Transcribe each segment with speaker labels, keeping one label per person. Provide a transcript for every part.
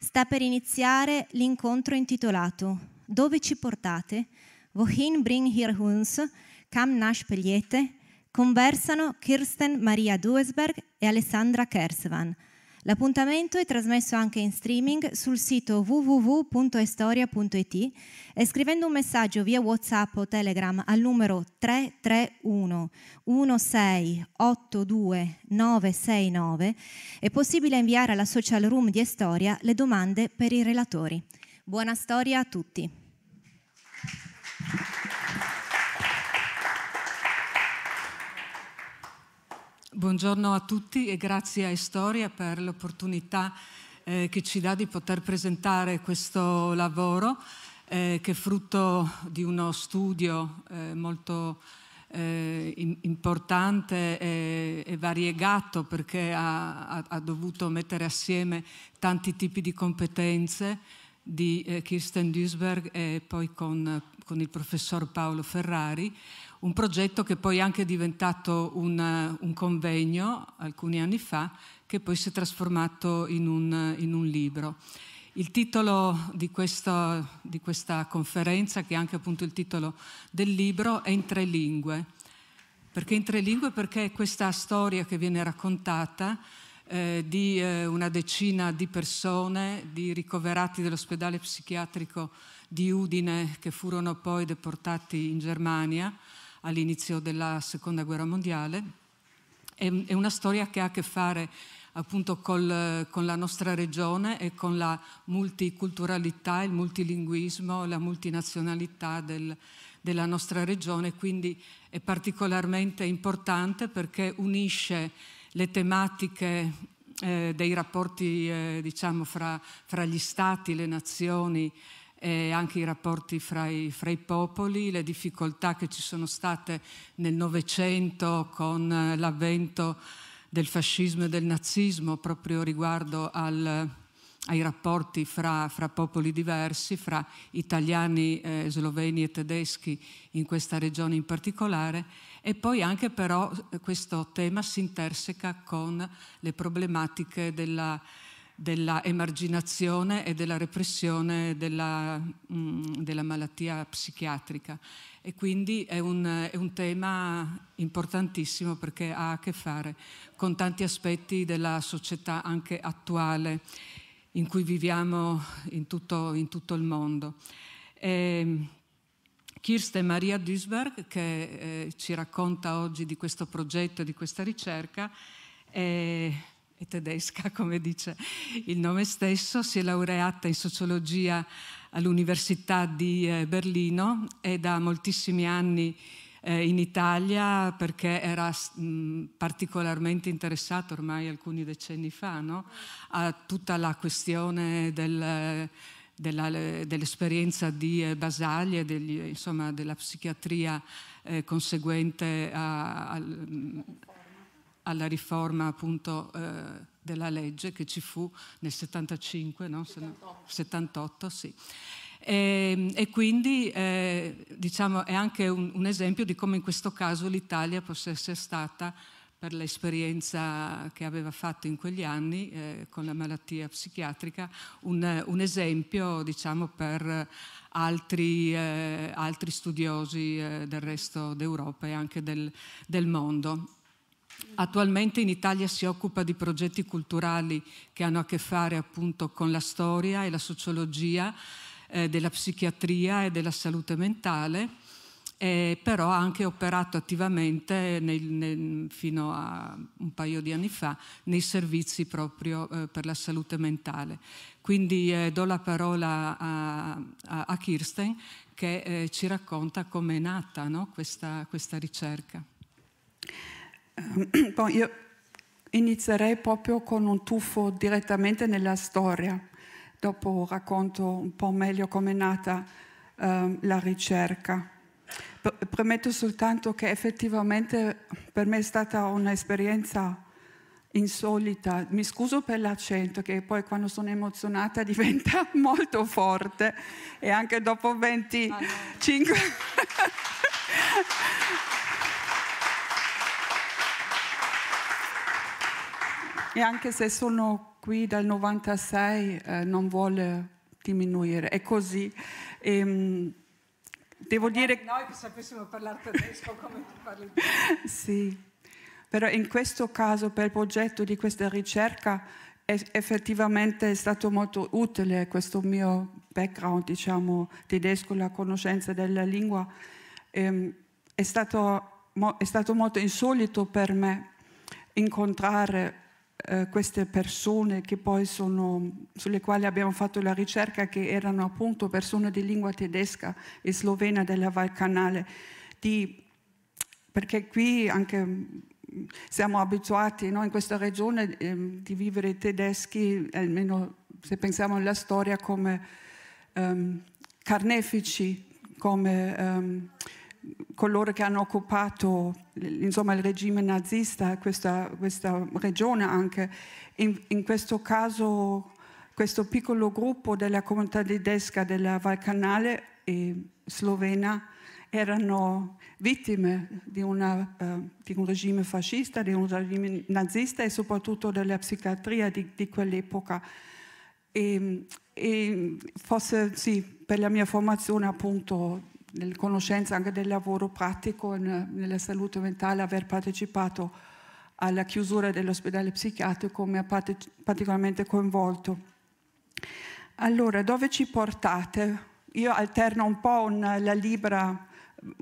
Speaker 1: Sta per iniziare l'incontro intitolato Dove ci portate? Wohin bring hier uns? Kam nach Pegliete? Conversano Kirsten Maria Duesberg e Alessandra Kersvan. L'appuntamento è trasmesso anche in streaming sul sito www.estoria.it e scrivendo un messaggio via WhatsApp o Telegram al numero 331 1682 969 è possibile inviare alla social room di Estoria le domande per i relatori. Buona storia a tutti! Buongiorno a tutti e grazie a Istoria per l'opportunità eh, che ci dà di poter presentare questo lavoro eh, che è frutto di uno studio eh, molto eh, in, importante e, e, variegato perché ha, ha, ha, dovuto mettere assieme tanti tipi di competenze di eh, Kirsten Duisberg e poi con, con il professor Paolo Ferrari un progetto che poi è anche diventato un, eh, un convegno alcuni anni fa, che poi si è trasformato in un, in un libro. Il titolo di, questo, di questa conferenza, che è anche appunto il titolo del libro, è in tre lingue. Perché in tre lingue? Perché questa storia che viene raccontata eh, di eh, una decina di persone, di ricoverati dell'ospedale psichiatrico di Udine che furono poi deportati in Germania, all'inizio della Seconda Guerra Mondiale. È, una storia che ha a che fare appunto col, con la nostra regione e con la multiculturalità, il multilinguismo, la multinazionalità del, della nostra regione, quindi è particolarmente importante perché unisce le tematiche eh, dei rapporti eh, diciamo, fra, fra, gli stati, le nazioni, eh, anche i rapporti fra i, fra i, popoli, le difficoltà che ci sono state nel Novecento con eh, l'avvento del fascismo e del nazismo proprio riguardo al, ai rapporti fra, fra, popoli diversi, fra italiani, eh, sloveni e tedeschi in questa regione in particolare e poi anche però eh, questo tema si interseca con le problematiche della della emarginazione e della repressione della, mh, mm, della malattia psichiatrica. E quindi è un, è un, tema importantissimo perché ha a che fare con tanti aspetti della società anche attuale in cui viviamo in tutto, in tutto il mondo. E, ehm, Kirsten Maria Duisberg, che eh, ci racconta oggi di questo progetto, e di questa ricerca, eh, è tedesca, come dice il nome stesso, si è laureata in sociologia all'Università di eh, Berlino e da moltissimi anni eh, in Italia perché era particolarmente interessato ormai alcuni decenni fa no? a tutta la questione del, dell'esperienza di eh, Basaglia, insomma della psichiatria conseguente a, alla riforma appunto eh, della legge che ci fu nel 75, no? 78. 78 sì. E, ehm, e, quindi eh, diciamo, è anche un, un, esempio di come in questo caso l'Italia possa essere stata, per l'esperienza che aveva fatto in quegli anni eh, con la malattia psichiatrica, un, un esempio diciamo, per altri, eh, altri studiosi eh, del resto d'Europa e anche del, del mondo attualmente in Italia si occupa di progetti culturali che hanno a che fare appunto con la storia e la sociologia eh, della psichiatria e della salute mentale, eh, però ha anche operato attivamente nel, nel, fino a un paio di anni fa nei servizi proprio eh, per la salute mentale. Quindi eh, do la parola a, a, a Kirsten che eh, ci racconta come è nata no? questa, questa ricerca.
Speaker 2: Bon, ehm, io inizierei proprio con un tuffo direttamente nella storia, dopo racconto un po' meglio come è nata eh, la ricerca. Premetto soltanto che effettivamente per me è stata un'esperienza insolita. Mi scuso per l'accento che poi quando sono emozionata diventa molto forte e anche dopo 25... Ah, no. E anche se sono qui dal 96 eh, non vuole diminuire, è così. Ehm, devo dire...
Speaker 1: Noi che sapessimo parlare tedesco come tu parli
Speaker 2: tedesco. sì, però in questo caso per il progetto di questa ricerca è effettivamente è stato molto utile questo mio background, diciamo, tedesco, la conoscenza della lingua. Ehm, è, stato, è stato molto insolito per me incontrare eh, queste persone che poi sono, sulle quali abbiamo fatto la ricerca, che erano appunto persone di lingua tedesca e slovena della Valcanale, di, perché qui anche mm, siamo abituati no, in questa regione eh, di vivere tedeschi, almeno se pensiamo alla storia, come ehm, carnefici, come ehm, coloro che hanno occupato insomma, il regime nazista, questa, questa regione anche, in, in, questo caso questo piccolo gruppo della comunità tedesca della Valcanale e slovena erano vittime di, una, uh, di, un regime fascista, di un regime nazista e soprattutto della psichiatria di, di quell'epoca. E, ehm, e forse sì, per la mia formazione appunto nel conoscenza anche del lavoro pratico nella salute mentale, aver partecipato alla chiusura dell'ospedale psichiatrico mi ha particolarmente coinvolto. Allora, dove ci portate? Io alterno un po' una, la libra,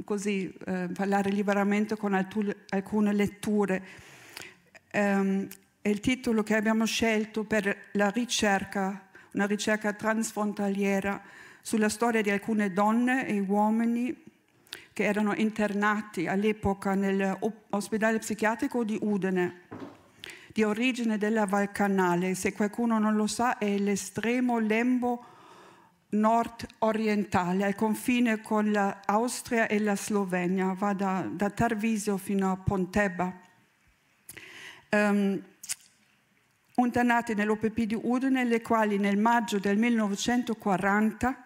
Speaker 2: così, eh, parlare liberamente con alcune, alcune letture. Um, è il titolo che abbiamo scelto per la ricerca, una ricerca transfrontaliera, sulla storia di alcune donne e uomini che erano internati all'epoca nell'ospedale psichiatrico di Udine, di origine della Valcanale. Se qualcuno non lo sa, è l'estremo lembo nord-orientale, al confine con l'Austria e la Slovenia, va da, da Tarvisio fino a Pontebba. Um, ehm, internate nell'OPP di Udine, le quali nel maggio del 1940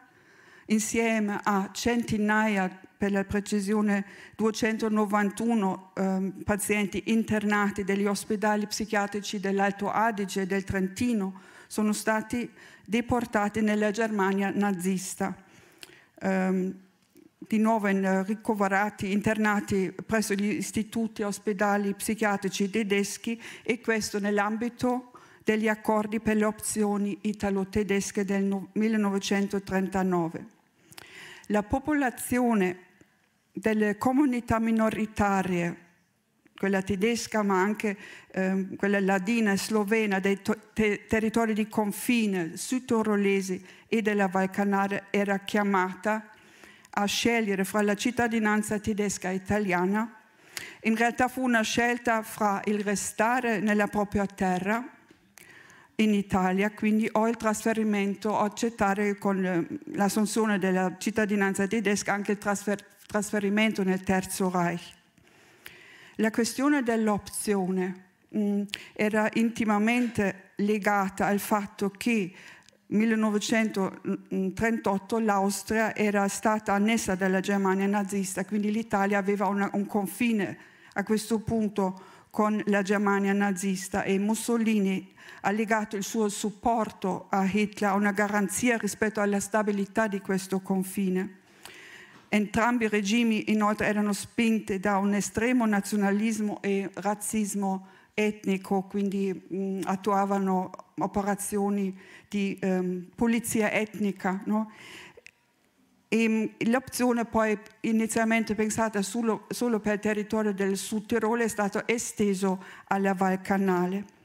Speaker 2: insieme a centinaia, per la precisione 291 eh, pazienti internati degli ospedali psichiatrici dell'Alto Adige e del Trentino, sono stati deportati nella Germania nazista. Eh, di nuovo in, eh, ricoverati, internati presso gli istituti ospedali psichiatrici tedeschi e questo nell'ambito degli accordi per le opzioni italo-tedesche del 1939 la popolazione delle comunità minoritarie, quella tedesca ma anche eh, quella ladina e slovena, dei te territori di confine sudtirolesi e della Val Canaria era chiamata a scegliere fra la cittadinanza tedesca e italiana. In realtà fu una scelta fra il restare nella propria terra in Italia, quindi o il trasferimento o accettare con eh, l'assunzione della cittadinanza tedesca anche il trasfer trasferimento nel Terzo Reich. La questione dell'opzione mh, mm, era intimamente legata al fatto che nel 1938 l'Austria era stata annessa dalla Germania nazista, quindi l'Italia aveva una, un confine a questo punto con la Germania nazista e Mussolini ha legato il suo supporto a Hitler una garanzia rispetto alla stabilità di questo confine. Entrambi i regimi inoltre erano spinti da un estremo nazionalismo e razzismo etnico, quindi mh, attuavano operazioni di um, pulizia etnica. No? l'opzione poi inizialmente pensata solo, solo per il territorio del Sud Tirolo è stata estesa alla Val Canale.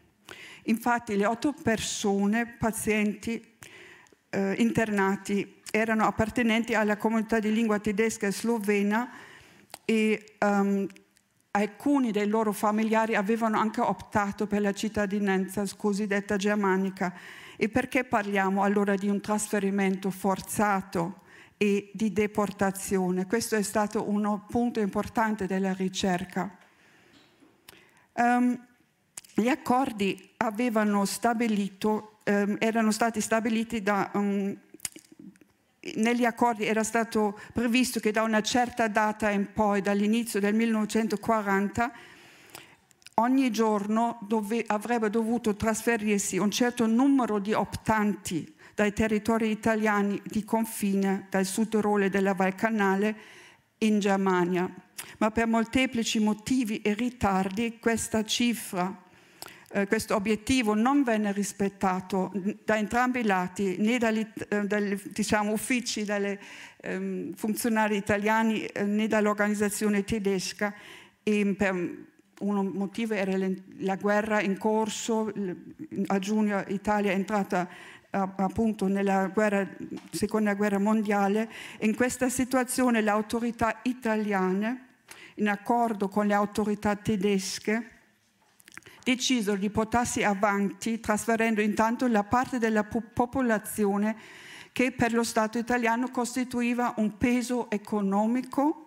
Speaker 2: Infatti le otto persone, pazienti eh, internati, erano appartenenti alla comunità di lingua tedesca e slovena e um, alcuni dei loro familiari avevano anche optato per la cittadinanza cosiddetta germanica. E perché parliamo allora di un trasferimento forzato e di deportazione? Questo è stato un punto importante della ricerca. Um, gli accordi avevano stabilito, ehm, erano stati stabiliti da, um, negli accordi era stato previsto che da una certa data in poi, dall'inizio del 1940, ogni giorno dove, avrebbe dovuto trasferirsi un certo numero di optanti dai territori italiani di confine, dal Sud Tirolo e della Val Canale, in Germania. Ma per molteplici motivi e ritardi questa cifra eh, questo obiettivo non venne rispettato da entrambi i lati, né dagli eh, diciamo, uffici, dai ehm, funzionari italiani, eh, né dall'organizzazione tedesca. E per un motivo era la guerra in corso, a giugno l'Italia è entrata appunto nella guerra, seconda guerra mondiale. In questa situazione le autorità italiane, in accordo con le autorità tedesche, deciso di portarsi avanti trasferendo intanto la parte della popolazione che per lo Stato italiano costituiva un peso economico,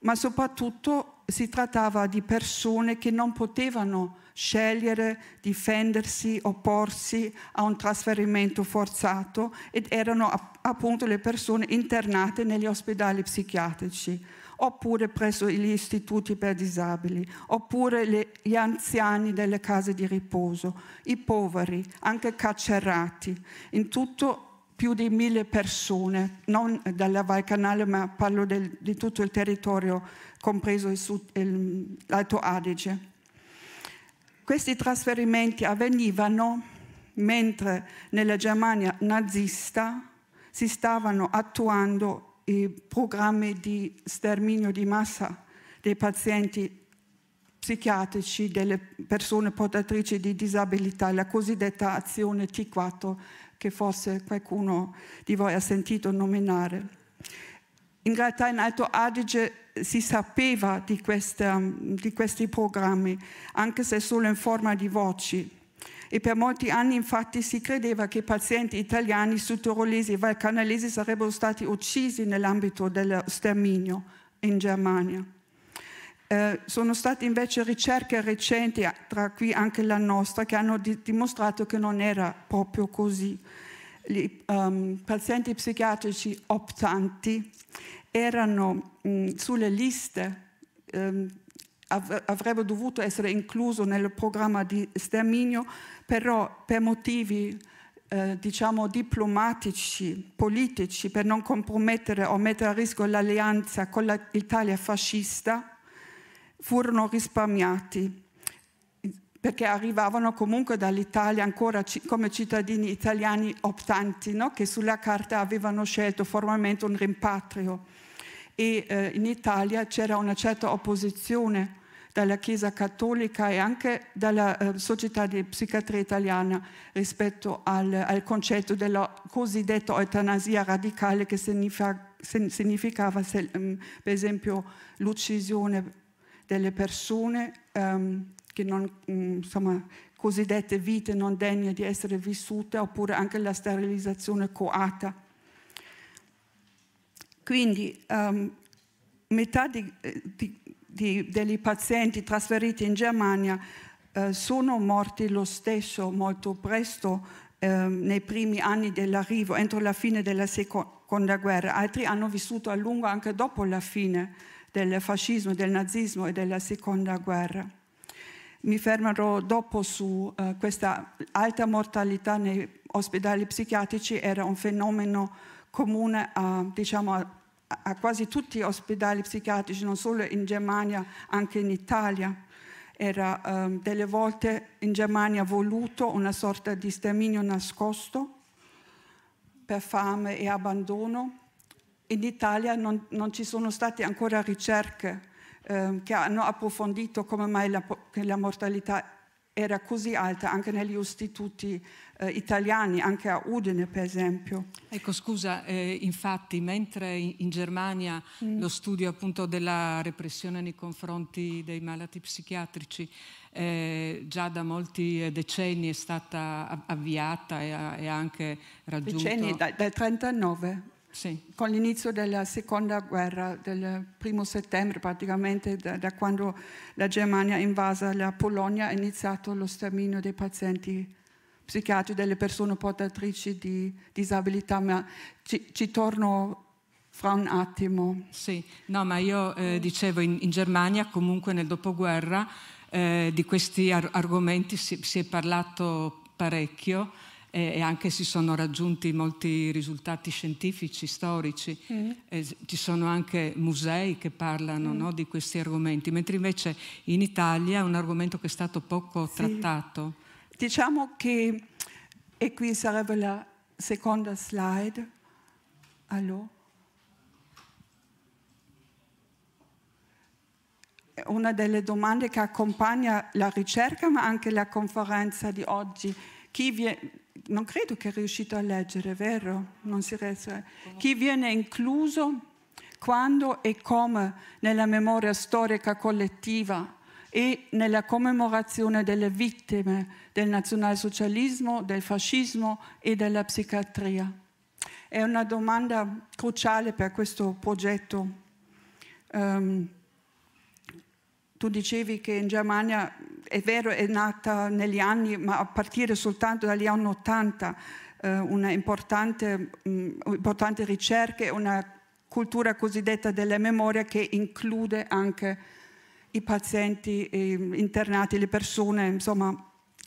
Speaker 2: ma soprattutto si trattava di persone che non potevano scegliere, difendersi, opporsi a un trasferimento forzato ed erano appunto le persone internate negli ospedali psichiatrici oppure presso gli istituti per disabili, oppure le, gli anziani delle case di riposo, i poveri, anche carcerati. In tutto più di mille persone, non dalla Val Canale, ma parlo del, di tutto il territorio, compreso il sud, il, l'Alto Adige. Questi trasferimenti avvenivano mentre nella Germania nazista si stavano attuando i programmi di sterminio di massa dei pazienti psichiatrici delle persone portatrici di disabilità, la cosiddetta azione T4 che forse qualcuno di voi ha sentito nominare. In realtà in Alto Adige si sapeva di, questa, di questi programmi, anche se solo in forma di voci e per molti anni infatti si credeva che i pazienti italiani sudtirolesi e valcanalesi sarebbero stati uccisi nell'ambito dello sterminio in Germania. Eh, sono state invece ricerche recenti, tra cui anche la nostra, che hanno dimostrato che non era proprio così. I um, ehm, pazienti psichiatrici optanti erano mh, mm, sulle liste um, av- avrebbe dovuto essere incluso nel programma di sterminio, però per motivi eh, diciamo diplomatici, politici, per non compromettere o mettere a rischio l'alleanza con l'Italia fascista, furono risparmiati perché arrivavano comunque dall'Italia ancora ci- come cittadini italiani optanti, no? che sulla carta avevano scelto formalmente un rimpatrio e eh, in Italia c'era una certa opposizione dalla Chiesa Cattolica e anche dalla eh, Società di Psichiatria Italiana rispetto al, al, concetto della cosiddetta eutanasia radicale che significa, significava se, um, per esempio l'uccisione delle persone um, che non, um, insomma, cosiddette vite non degne di essere vissute oppure anche la sterilizzazione coata quindi um, metà di, eh, di, di, dei pazienti trasferiti in Germania eh, sono morti lo stesso molto presto eh, nei primi anni dell'arrivo, entro la fine della seconda guerra. Altri hanno vissuto a lungo anche dopo la fine del fascismo, del nazismo e della seconda guerra. Mi fermerò dopo su eh, questa alta mortalità negli ospedali psichiatrici, era un fenomeno comune a, diciamo, a, a quasi tutti gli ospedali psichiatrici, non solo in Germania, anche in Italia. Era um, delle volte in Germania voluto una sorta di sterminio nascosto per fame e abbandono. In Italia non, non ci sono state ancora ricerche eh, che hanno approfondito come mai la, la mortalità era così alta anche negli istituti eh, italiani, anche a Udine per esempio.
Speaker 1: Ecco scusa, eh, infatti mentre in, Germania mm. lo studio appunto della repressione nei confronti dei malati psichiatrici eh, già da molti eh, decenni è stata avviata e e anche raggiunta. Decenni, dal
Speaker 2: 1939. Sì. con l'inizio della seconda guerra, del primo settembre praticamente, da, da quando la Germania invasa la Polonia, è iniziato lo sterminio dei pazienti psichiatri, delle persone portatrici di disabilità, ma ci, ci torno fra un attimo. Sì,
Speaker 1: no, ma io eh, dicevo in, in, Germania comunque nel dopoguerra eh, di questi ar argomenti si, si, è parlato parecchio eh, e anche si sono raggiunti molti risultati scientifici, storici, mm. Eh, ci sono anche musei che parlano mm. no, di questi argomenti, mentre invece in Italia è un argomento che è stato poco sì. trattato.
Speaker 2: Diciamo che, e qui sarebbe la seconda slide, allora, una delle domande che accompagna la ricerca ma anche la conferenza di oggi. Chi viene, non credo che riuscito a leggere, vero? Non si Resta, chi viene incluso quando e come nella memoria storica collettiva e nella commemorazione delle vittime del nazionalsocialismo, del fascismo e della psichiatria. È una domanda cruciale per questo progetto. Um, tu dicevi che in Germania è vero, è nata negli anni, ma a partire soltanto dagli anni 80, eh, una importante, mh, mm, importante ricerca e una cultura cosiddetta della memoria che include anche i pazienti internati, le persone insomma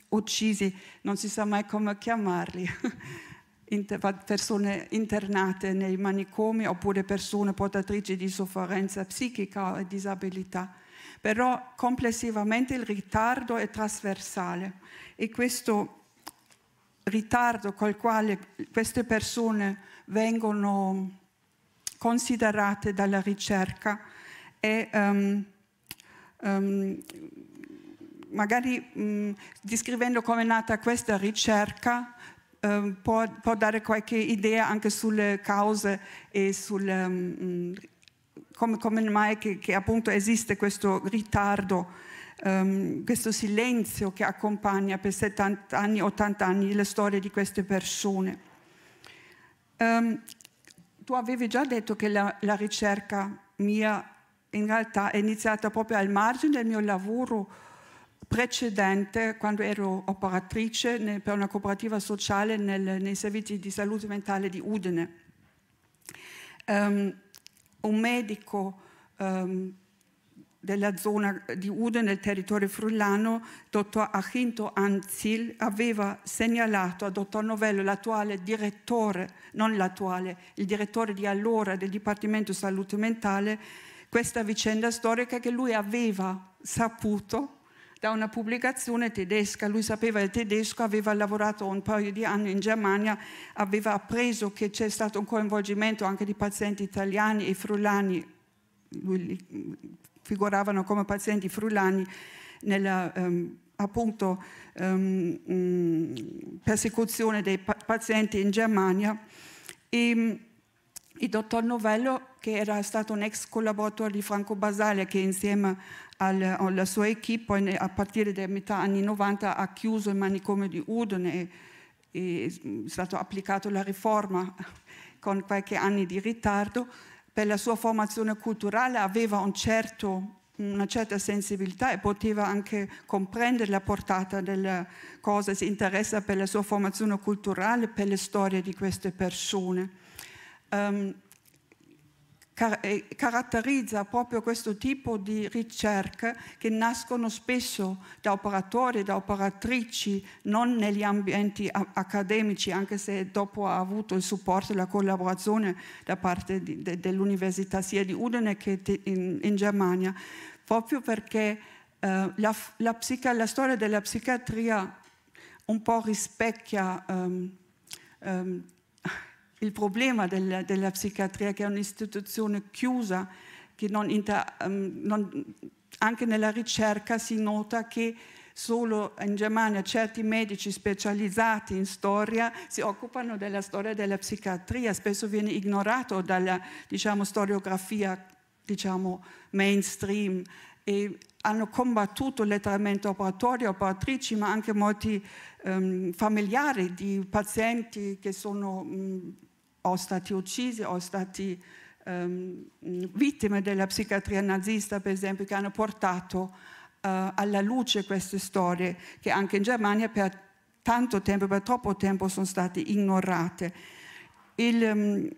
Speaker 2: uccisi, non si sa mai come chiamarli, persone internate nei manicomi oppure persone portatrici di sofferenza psichica e disabilità. Però complessivamente il ritardo è trasversale e questo ritardo col quale queste persone vengono considerate dalla ricerca è... Um, um, magari um, descrivendo come è nata questa ricerca um, può, può, dare qualche idea anche sulle cause e sul mm, come, come, mai che, che, appunto esiste questo ritardo, ehm, questo silenzio che accompagna per 70 anni, 80 anni le storie di queste persone. tu avevi già detto che la, la ricerca mia in realtà è iniziata proprio al margine del mio lavoro precedente, quando ero operatrice per una cooperativa sociale nel, nei servizi di salute mentale di Udine. Um, un medico um, della zona di Udine, nel territorio frullano, dottor Achinto Anzil, aveva segnalato a dottor Novello, l'attuale direttore, non l'attuale, il direttore di allora del Dipartimento Salute Mentale, questa vicenda storica che lui aveva saputo da una pubblicazione tedesca, lui sapeva il tedesco, aveva lavorato un paio di anni in Germania, aveva appreso che c'è stato un coinvolgimento anche di pazienti italiani e frulani, lui figuravano come pazienti frulani nella ehm, appunto ehm, persecuzione dei pa pazienti in Germania e il dottor Novello che era stato un ex collaboratore di Franco Basaglia che insieme al, alla sua equipe a partire dalla metà anni 90 ha chiuso il manicomio di Udine e, è stata applicata la riforma con qualche anno di ritardo. Per la sua formazione culturale aveva un certo una certa sensibilità e poteva anche comprendere la portata delle cose, si interessa per la sua formazione culturale, per le storie di queste persone. Um, car- eh, caratterizza proprio questo tipo di ricerche che nascono spesso da operatori, e da operatrici, non negli ambienti a- accademici, anche se dopo ha avuto il supporto e la collaborazione da parte di, de, dell'Università sia di Udine che di, in, in Germania, proprio perché Uh, la, la, psica- la, storia della psichiatria un po' rispecchia um, um, il problema della, della psichiatria che è un'istituzione chiusa, che non inter, um, non, anche nella ricerca si nota che solo in Germania certi medici specializzati in storia si occupano della storia della psichiatria, spesso viene ignorato dalla diciamo, storiografia diciamo, mainstream e hanno combattuto letteralmente operatori, operatrici, ma anche molti ehm, familiari di pazienti che sono mh, o stati uccisi o stati um, vittime della psichiatria nazista, per esempio, che hanno portato uh, alla luce queste storie che anche in Germania per tanto tempo, per troppo tempo sono state ignorate. Il, um,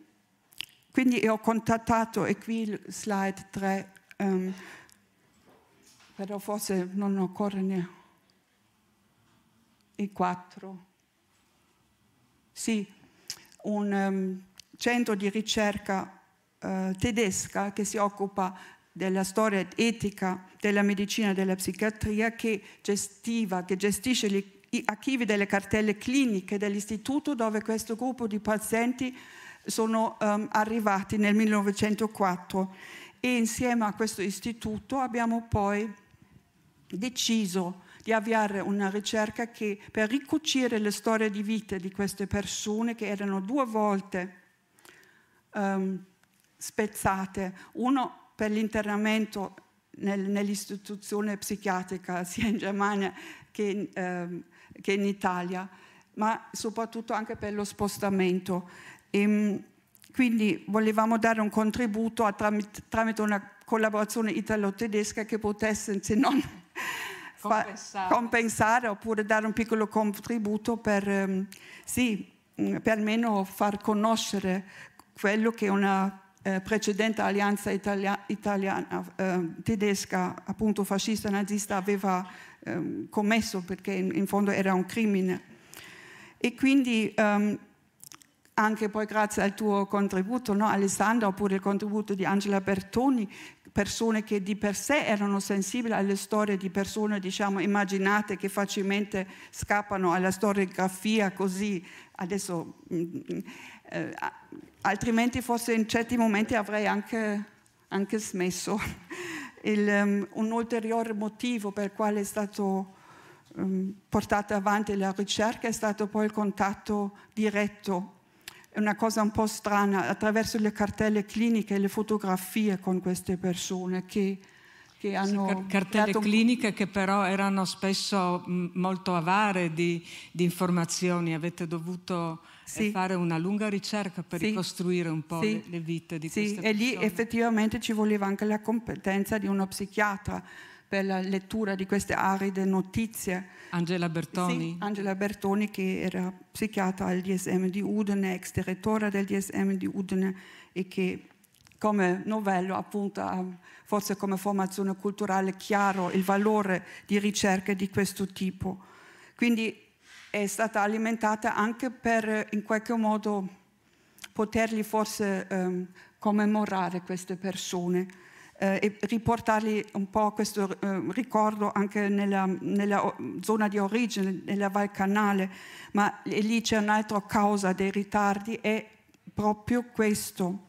Speaker 2: quindi ho contattato, e qui il slide 3, um, ehm, però forse non occorre neanche i 4. Sì, un um, centro di ricerca uh, tedesca che si occupa della storia etica della medicina e della psichiatria che, gestiva, che gestisce gli archivi delle cartelle cliniche dell'istituto dove questo gruppo di pazienti sono um, arrivati nel 1904 e insieme a questo istituto abbiamo poi deciso di avviare una ricerca che, per ricucire le storie di vita di queste persone che erano due volte um, spezzate, uno per l'internamento nel, nell'istituzione psichiatrica sia in Germania che, um, che, in Italia, ma soprattutto anche per lo spostamento. E, ehm, quindi volevamo dare un contributo a, tramite, tramite una collaborazione italo-tedesca che potesse, se non compensare. compensare. oppure dare un piccolo contributo per, ehm, sì, mm, perlomeno far conoscere quello che una eh, precedente alleanza italia italiana, eh, tedesca, appunto fascista nazista, aveva eh, commesso perché in, in, fondo era un crimine. E quindi ehm, anche poi grazie al tuo contributo, no, Alessandra, oppure il contributo di Angela Bertoni, persone che di per sé erano sensibili alle storie di persone, diciamo, immaginate che facilmente scappano alla storiografia così, adesso, mm, mm, eh, altrimenti forse in certi momenti avrei anche, anche smesso. Il, um, un ulteriore motivo per il quale è stato um, portata avanti la ricerca è stato poi il contatto diretto è una cosa un po' strana, attraverso le cartelle cliniche e le fotografie con queste persone che, che hanno... cartelle dato...
Speaker 1: cliniche che però erano spesso molto avare di, di, informazioni, avete dovuto eh, sì. fare una lunga ricerca per sì. ricostruire un po' sì. le, le, vite di sì. queste persone. E lì
Speaker 2: effettivamente ci voleva anche la competenza di uno psichiatra per la lettura di queste aride notizie.
Speaker 1: Angela Bertoni? Sì,
Speaker 2: Angela Bertoni che era psichiatra al DSM di Udine, ex direttore del DSM di Udine e che come novello appunto ha forse come formazione culturale chiaro il valore di ricerche di questo tipo. Quindi è stata alimentata anche per in qualche modo poterli forse ehm, commemorare queste persone. Eh, e riportarli un po' questo eh, ricordo anche nella, nella, zona di origine, nella Val Canale, ma lì c'è un'altra causa dei ritardi, è proprio questo.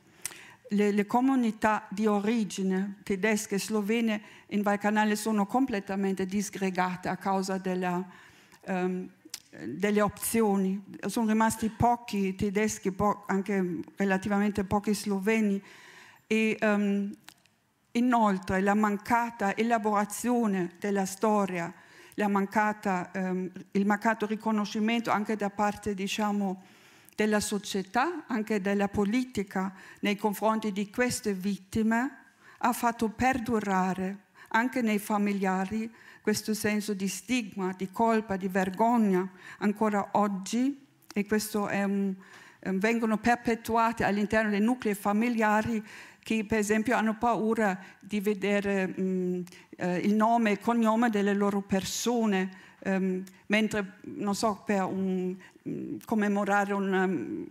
Speaker 2: Le, le, comunità di origine tedesche e slovene in Val Canale sono completamente disgregate a causa della, um, delle opzioni. Sono rimasti pochi tedeschi, po anche relativamente pochi sloveni, e um, Inoltre la mancata elaborazione della storia, la mancata, ehm, il mancato riconoscimento anche da parte diciamo, della società, anche della politica nei confronti di queste vittime, ha fatto perdurare anche nei familiari questo senso di stigma, di colpa, di vergogna ancora oggi e questo è un, vengono perpetuati all'interno dei nuclei familiari che per esempio hanno paura di vedere mh, mm, eh, il nome e cognome delle loro persone, ehm, mentre, non so, per un, mh, mm, commemorare un, um,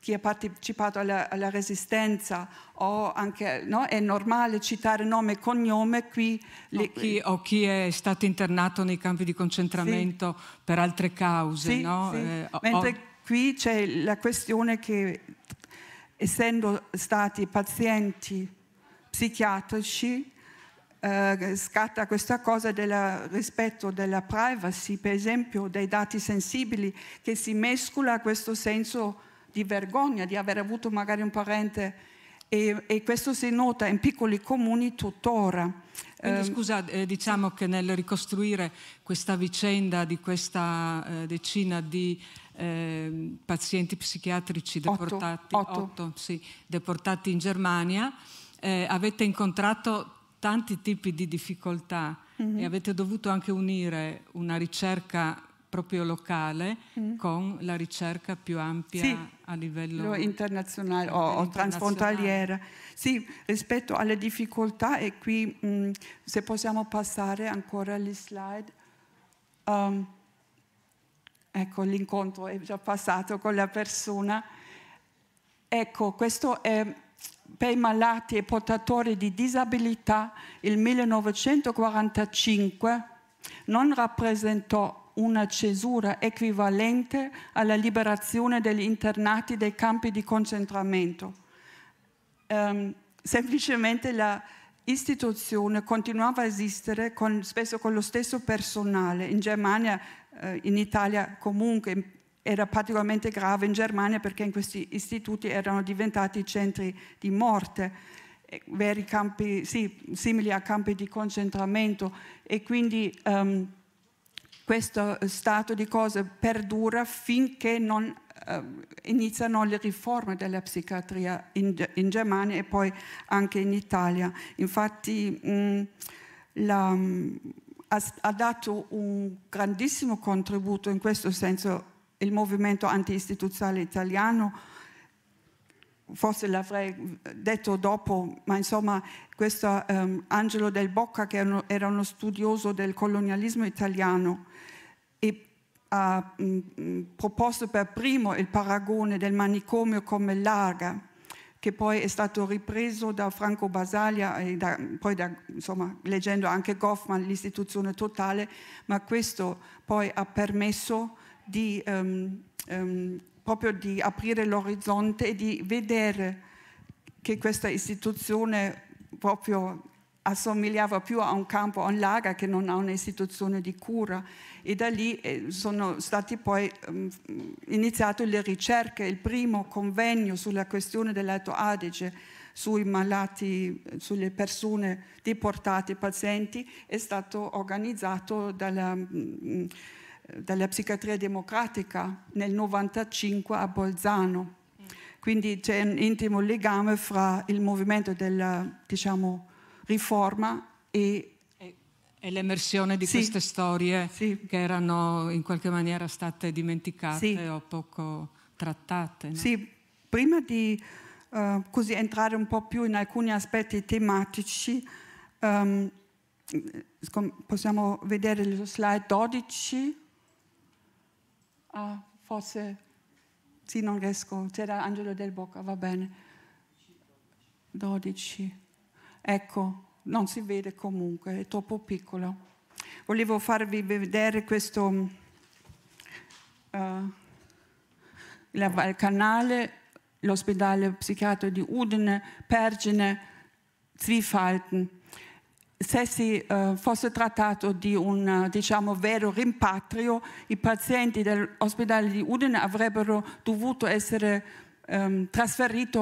Speaker 2: chi ha partecipato alla, alla resistenza o anche no? è normale citare nome e cognome qui le... o, chi,
Speaker 1: o, chi, è stato internato nei campi di concentramento sì. per altre cause sì, no? sì. Eh, mentre o...
Speaker 2: qui c'è la questione che essendo stati pazienti psichiatrici, eh, scatta questa cosa del rispetto della privacy, per esempio dei dati sensibili, che si mescola a questo senso di vergogna di aver avuto magari un parente e, e, questo si nota in piccoli comuni tuttora. Quindi, ehm,
Speaker 1: scusa, eh, diciamo che nel ricostruire questa vicenda di questa eh, decina di Ehm, pazienti psichiatrici deportati, otto. Otto. Otto, sì, deportati in Germania, eh, avete incontrato tanti tipi di difficoltà mm -hmm. e avete dovuto anche unire una ricerca proprio locale mm. con la ricerca più ampia sì, a
Speaker 2: livello internazionale o, o transfrontaliera. Sì, rispetto alle difficoltà e qui mh, mm, se possiamo passare ancora gli slide. Um, ecco l'incontro è già passato con la persona. Ecco, questo è per i malati e portatori di disabilità il 1945 non rappresentò una cesura equivalente alla liberazione degli internati dei campi di concentramento. Um, semplicemente l'istituzione continuava a esistere con, spesso con lo stesso personale. In Germania eh, in Italia comunque era particolarmente grave in Germania perché in questi istituti erano diventati centri di morte eh, veri campi, sì, simili a campi di concentramento e quindi um, questo stato di cose perdura finché non uh, iniziano le riforme della psichiatria in, in, Germania e poi anche in Italia. Infatti mh, mm, la, mm, ha, ha dato un grandissimo contributo in questo senso il movimento anti-istituzionale italiano, forse l'avrei detto dopo, ma insomma questo um, Angelo del Bocca che era uno studioso del colonialismo italiano e ha mh, mm, mm, proposto per primo il paragone del manicomio come larga che poi è stato ripreso da Franco Basaglia e da, poi da, insomma, leggendo anche Goffman, l'istituzione totale, ma questo poi ha permesso di, um, um, proprio di aprire l'orizzonte e di vedere che questa istituzione proprio assomigliava più a un campo, a un lager che non a un'istituzione di cura e da lì eh, sono state poi um, iniziate le ricerche, il primo convegno sulla questione dell'Alto Adige sui malati, sulle persone deportate, pazienti, è stato organizzato dalla, mm, dalla psichiatria democratica nel 1995 a Bolzano. Mm. Quindi c'è un intimo legame fra il movimento della, diciamo, riforma e...
Speaker 1: e, l'emersione di sì. queste storie sì. che erano in qualche maniera state dimenticate sì. o poco trattate. No? Sì,
Speaker 2: prima di uh, così entrare un po' più in alcuni aspetti tematici, um, possiamo vedere lo slide 12. Ah, forse sì, non riesco. C'era Angelo Del Bocca, va bene. 12. Ecco, non si vede comunque, è troppo piccolo. Volevo farvi vedere questo uh, il canale, l'ospedale psichiatrico di Udine, Pergine, Zwiefalten. Se si uh, fosse trattato di un diciamo, vero rimpatrio, i pazienti dell'ospedale di Udine avrebbero dovuto essere um, ehm, trasferiti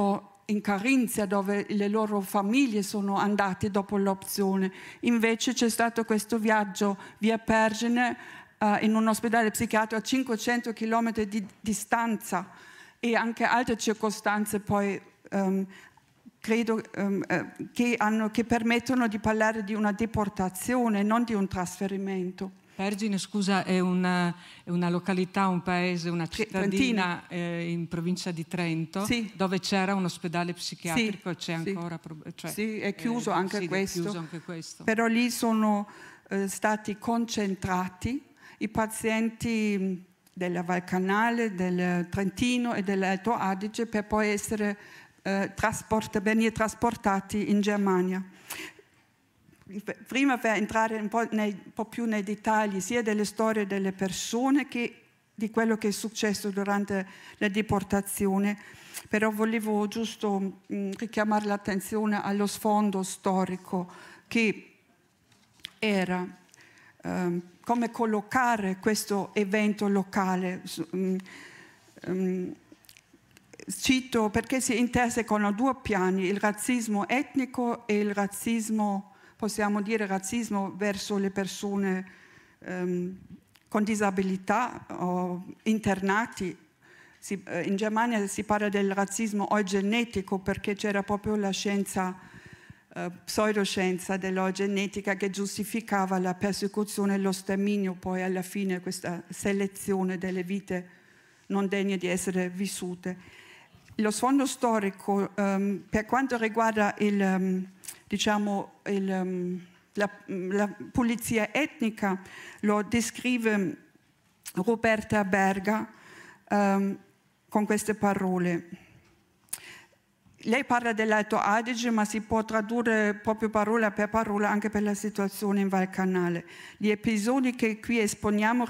Speaker 2: in Carinzia dove le loro famiglie sono andate dopo l'opzione. Invece c'è stato questo viaggio via Pergine uh, eh, in un ospedale psichiatrico a 500 km di distanza e anche altre circostanze poi um, credo um, che, hanno, che permettono di parlare di una deportazione, non di un trasferimento. Pergine, scusa,
Speaker 1: è una, è una, località, un paese, una cittadina eh, in provincia di Trento sì. dove c'era un ospedale psichiatrico sì. c'è ancora... Sì, cioè, sì è, eh, chiuso eh, sì, è chiuso anche questo. Però
Speaker 2: lì sono eh, stati concentrati i pazienti della Valcanale, del Trentino e dell'Alto Adige per poi essere, eh, venire trasportati in Germania prima per entrare un po', nei, un po più nei dettagli sia delle storie delle persone che di quello che è successo durante la deportazione, però volevo giusto mh, mm, richiamare l'attenzione allo sfondo storico che era eh, come collocare questo evento locale. Mm, mm, cito perché si intersecano due piani, il razzismo etnico e il razzismo possiamo dire razzismo verso le persone ehm, con disabilità o internati. Si, eh, in Germania si parla del razzismo eugenetico perché c'era proprio la scienza, eh, pseudoscienza dell'eugenetica che giustificava la persecuzione e lo sterminio, poi alla fine questa selezione delle vite non degne di essere vissute lo sfondo storico um, per quanto riguarda il, um, diciamo, il, um, la, la, pulizia etnica lo descrive Roberta Berga con queste parole. Lei parla dell'Alto Adige, ma si può tradurre proprio parola per parola anche per la situazione in Val Canale. Gli episodi che qui esponiamo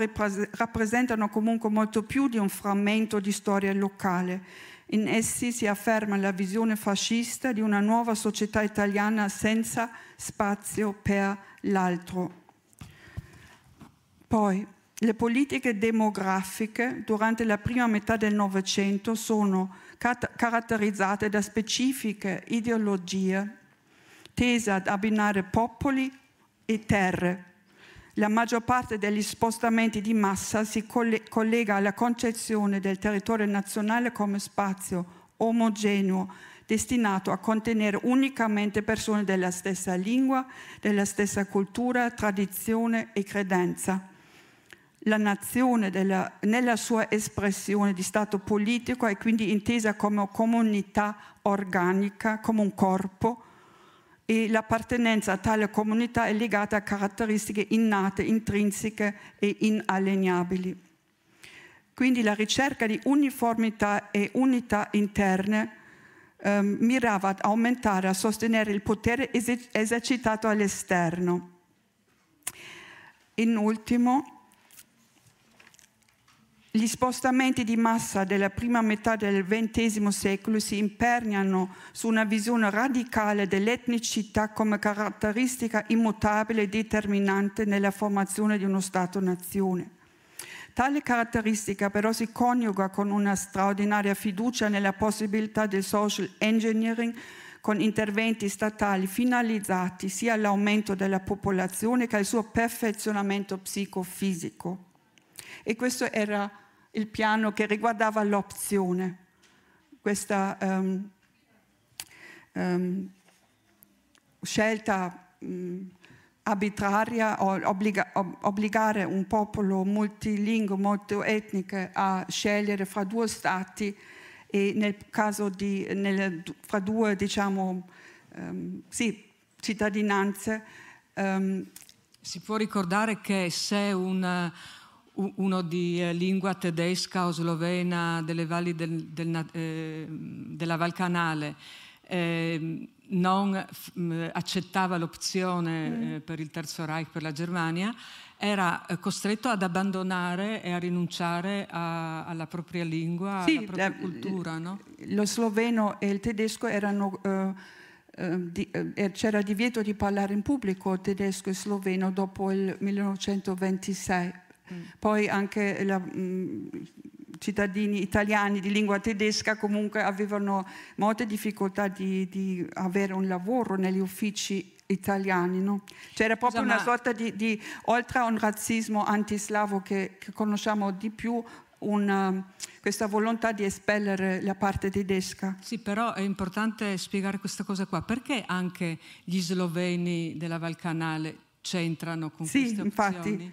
Speaker 2: rappresentano comunque molto più di un frammento di storia locale in essi si afferma la visione fascista di una nuova società italiana senza spazio per l'altro. Poi, le politiche demografiche durante la prima metà del Novecento sono cat- caratterizzate da specifiche ideologie tese ad abbinare popoli e terre la maggior parte degli spostamenti di massa si collega alla concezione del territorio nazionale come spazio omogeneo destinato a contenere unicamente persone della stessa lingua, della stessa cultura, tradizione e credenza. La nazione della, nella sua espressione di stato politico è quindi intesa come comunità organica, come un corpo, e l'appartenenza a tale comunità è legata a caratteristiche innate, intrinseche e inalienabili. Quindi la ricerca di uniformità e unità interne eh, mirava ad aumentare, a sostenere il potere esercitato all'esterno. In ultimo, gli spostamenti di massa della prima metà del XX secolo si imperniano su una visione radicale dell'etnicità come caratteristica immutabile e determinante nella formazione di uno Stato-nazione. Tale caratteristica però si coniuga con una straordinaria fiducia nella possibilità del social engineering con interventi statali finalizzati sia all'aumento della popolazione che al suo perfezionamento psicofisico. E questo era il piano che riguardava l'opzione, questa um, um, scelta um, arbitraria o obbliga, ob, obbligare un popolo multilingue, molto multietnico a scegliere fra due stati e nel caso di nel, fra due diciamo, ehm, sì, cittadinanze. si può ricordare che se un
Speaker 1: uno di eh, lingua tedesca o slovena delle valli del, del, eh, della Val Canale eh, non mh, accettava l'opzione mm. eh, per il Terzo Reich, per la Germania, era eh, costretto ad abbandonare e a rinunciare a, alla propria lingua, sì, alla propria la, eh, cultura. No?
Speaker 2: Lo sloveno e il tedesco erano... Uh, di, er, c'era divieto di parlare in pubblico tedesco e sloveno dopo il 1926, Mm. Poi anche i mm, cittadini italiani di lingua tedesca comunque avevano molte difficoltà di, di avere un lavoro negli uffici italiani. No? C'era proprio Scusa, una sorta di, di, oltre a un razzismo antislavo che, che conosciamo di più, una, um, questa volontà di espellere la parte tedesca.
Speaker 1: Sì, però è importante spiegare questa cosa qua. Perché anche gli sloveni della Valcanale c'entrano
Speaker 2: con sì, queste opzioni? Infatti,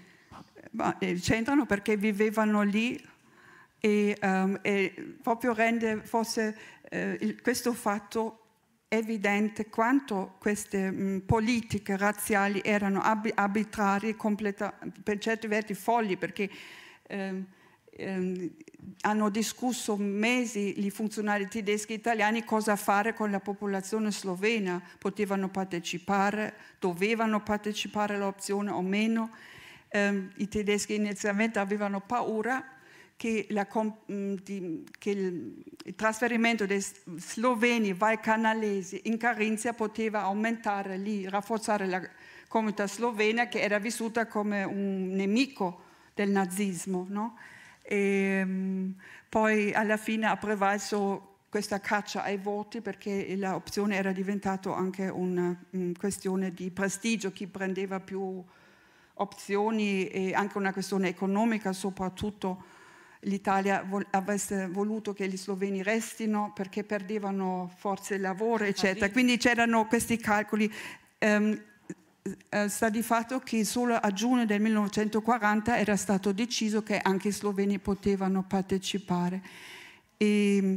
Speaker 2: eh, c'entrano perché vivevano lì e, um, e proprio rende forse eh, il, questo fatto evidente quanto queste mh, politiche razziali erano ab arbitrarie, per certi versi folli, perché ehm, ehm, hanno discusso mesi gli funzionari tedeschi e italiani cosa fare con la popolazione slovena, potevano partecipare, dovevano partecipare all'opzione o meno ehm, i tedeschi inizialmente avevano paura che, la, mm, di, che il, il, trasferimento dei sloveni vai canalesi in Carinzia poteva aumentare lì, rafforzare la comunità slovena che era vissuta come un nemico del nazismo. No? E, ehm, poi alla fine ha prevalso questa caccia ai voti perché l'opzione era diventata anche una, una mm, questione di prestigio, chi prendeva più opzioni e anche una questione economica, soprattutto l'Italia vol- avesse voluto che gli sloveni restino perché perdevano forze lavoro, eccetera. Quindi c'erano questi calcoli. Um, sta di fatto che solo a giugno del 1940 era stato deciso che anche i sloveni potevano partecipare. E mm,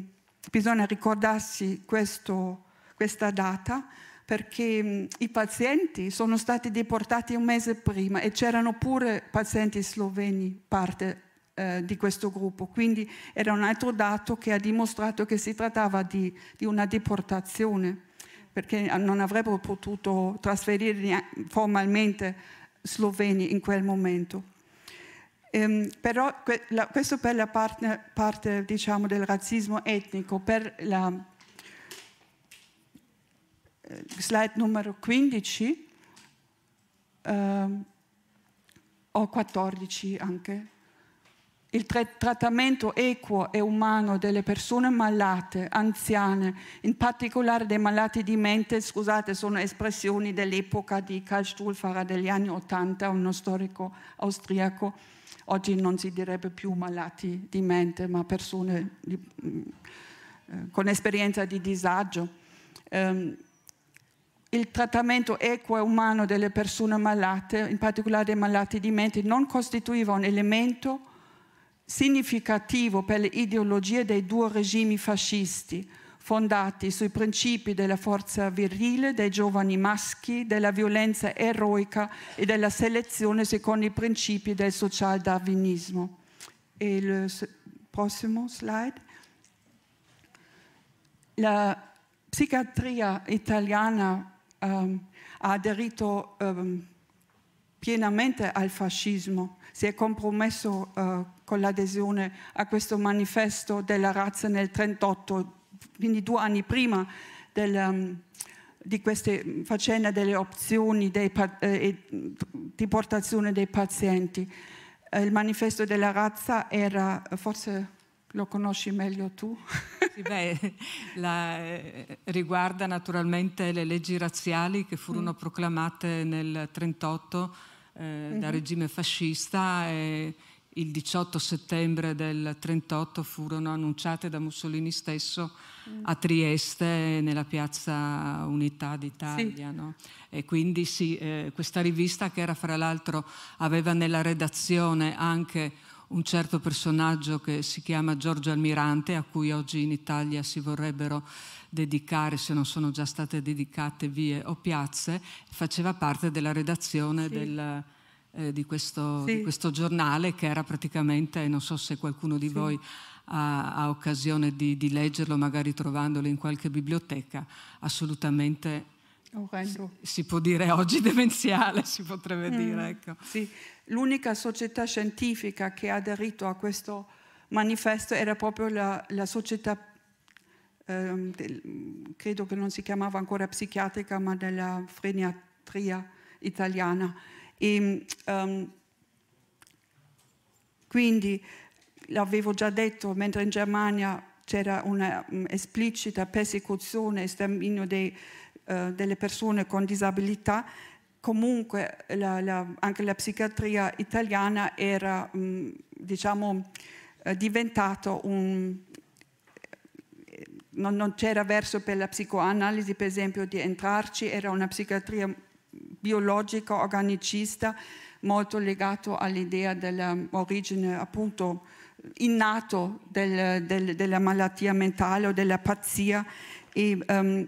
Speaker 2: bisogna ricordarsi questo, questa data perché mm, i pazienti sono stati deportati un mese prima e c'erano pure pazienti sloveni parte eh, di questo gruppo, quindi era un altro dato che ha dimostrato che si trattava di, di una deportazione, perché eh, non avrebbero potuto trasferire eh, formalmente sloveni in quel momento. Um, però que la, questo per la parte, parte diciamo, del razzismo etnico, per la eh, slide numero 15 ehm, o 14 anche. Il trattamento equo e umano delle persone malate, anziane, in particolare dei malati di mente, scusate, sono espressioni dell'epoca di Karl Stuhlfahrer degli anni Ottanta, uno storico austriaco. Oggi non si direbbe più malati di mente, ma persone di, mm, eh, con esperienza di disagio. Um, il trattamento equo e umano delle persone malate, in particolare dei malati di mente, non costituiva un elemento significativo per le ideologie dei due regimi fascisti, fondati sui principi della forza virile, dei giovani maschi, della violenza eroica e della selezione secondo i principi del social-darwinismo. E il prossimo slide. La psichiatria italiana um, ha aderito um, pienamente al fascismo, si è compromesso uh, con l'adesione a questo manifesto della razza nel 1938, quindi due anni prima del... Um, di questa faccenda delle opzioni dei, eh, di portazione dei pazienti. Eh, il manifesto della razza era, forse lo conosci meglio tu,
Speaker 1: Sì, beh, la, riguarda naturalmente le leggi razziali che furono mm. proclamate nel 1938 eh, mm -hmm. dal regime fascista e il 18 settembre del 1938 furono annunciate da Mussolini stesso mm. a Trieste nella piazza Unità d'Italia. Sì. No? E quindi sì, eh, questa rivista che era fra l'altro aveva nella redazione anche un certo personaggio che si chiama Giorgio Almirante, a cui oggi in Italia si vorrebbero dedicare, se non sono già state dedicate, vie o piazze, faceva parte della redazione sì. del, eh, di, questo, sì. di, questo, giornale che era praticamente, non so se qualcuno di sì. voi ha, ha occasione di, di, leggerlo, magari trovandolo in qualche biblioteca, assolutamente... Orrendo. Si, si può dire oggi demenziale, si potrebbe mm. dire. Ecco.
Speaker 2: Sì, l'unica società scientifica che ha aderito a questo manifesto era proprio la, la società, ehm, del, credo che non si chiamava ancora psichiatrica, ma della freniatria italiana. E, ehm, quindi, l'avevo già detto, mentre in Germania c'era un'esplicita mm, persecuzione e sterminio dei, eh, delle persone con disabilità, comunque la, la, anche la psichiatria italiana era, mh, mm, diciamo, eh, un... Eh, non, non c'era verso per la psicoanalisi, per esempio, di entrarci, era una psichiatria biologica, organicista, molto legata all'idea dell'origine appunto innato del, del, della malattia mentale o della pazzia e um,